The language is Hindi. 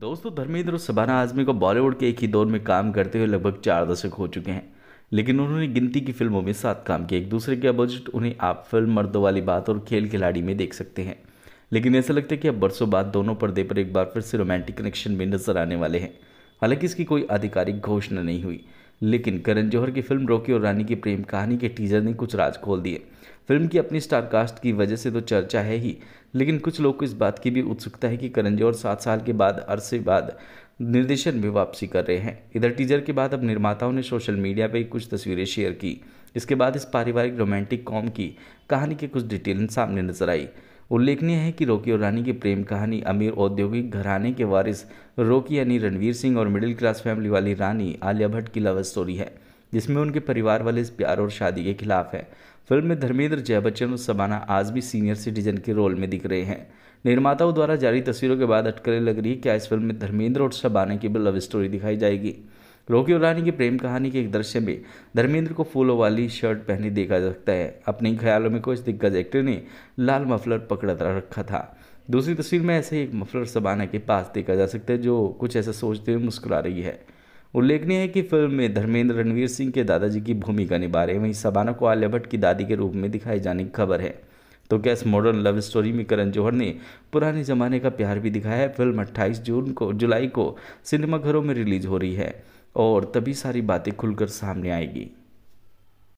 दोस्तों धर्मेंद्र और सबाना आजमी को बॉलीवुड के एक ही दौर में काम करते हुए लगभग चार दशक हो चुके हैं लेकिन उन्होंने गिनती की फिल्मों में साथ काम किया एक दूसरे के अपोजिट उन्हें आप फिल्म मर्दों वाली बात और खेल खिलाड़ी में देख सकते हैं लेकिन ऐसा लगता है कि अब बरसों बाद दोनों पर्दे पर एक बार फिर से रोमांटिक कनेक्शन में नजर आने वाले हैं हालांकि इसकी कोई आधिकारिक घोषणा नहीं हुई लेकिन करण जौहर की फिल्म रॉकी और रानी की प्रेम कहानी के टीजर ने कुछ राज खोल दिए फिल्म की अपनी स्टारकास्ट की वजह से तो चर्चा है ही लेकिन कुछ लोग को इस बात की भी उत्सुकता है कि करण जौहर सात साल के बाद अरसे बाद निर्देशन में वापसी कर रहे हैं इधर टीजर के बाद अब निर्माताओं ने सोशल मीडिया पर कुछ तस्वीरें शेयर की इसके बाद इस पारिवारिक रोमांटिक कॉम की कहानी के कुछ डिटेल सामने नजर आई उल्लेखनीय है कि रोकी और रानी की प्रेम कहानी अमीर औद्योगिक घराने के वारिस रोकी यानी रणवीर सिंह और मिडिल क्लास फैमिली वाली रानी आलिया भट्ट की लव स्टोरी है जिसमें उनके परिवार वाले इस प्यार और शादी के खिलाफ है फिल्म में धर्मेंद्र जय बच्चन और सबाना आज भी सीनियर सिटीजन के रोल में दिख रहे हैं निर्माताओं द्वारा जारी तस्वीरों के बाद अटकलें लग रही है क्या इस फिल्म में धर्मेंद्र और शबाना की भी लव स्टोरी दिखाई जाएगी रोकी और रानी की प्रेम कहानी के एक दृश्य में धर्मेंद्र को फूलों वाली शर्ट पहने देखा जा सकता है अपने ख्यालों में कुछ दिग्गज एक्टर ने लाल मफलर पकड़ा रखा था दूसरी तस्वीर में ऐसे ही एक मफलर सबाना के पास देखा जा सकता है जो कुछ ऐसा सोचते हुए मुस्कुरा रही है उल्लेखनीय है कि फिल्म में धर्मेंद्र रणवीर सिंह के दादाजी की भूमिका निभा रहे हैं वहीं सबाना को आलिया की दादी के रूप में दिखाई जाने की खबर है तो क्या इस मॉडर्न लव स्टोरी में करण जौहर ने पुराने ज़माने का प्यार भी दिखाया है फिल्म 28 जून को जुलाई को सिनेमाघरों में रिलीज हो रही है और तभी सारी बातें खुलकर सामने आएगी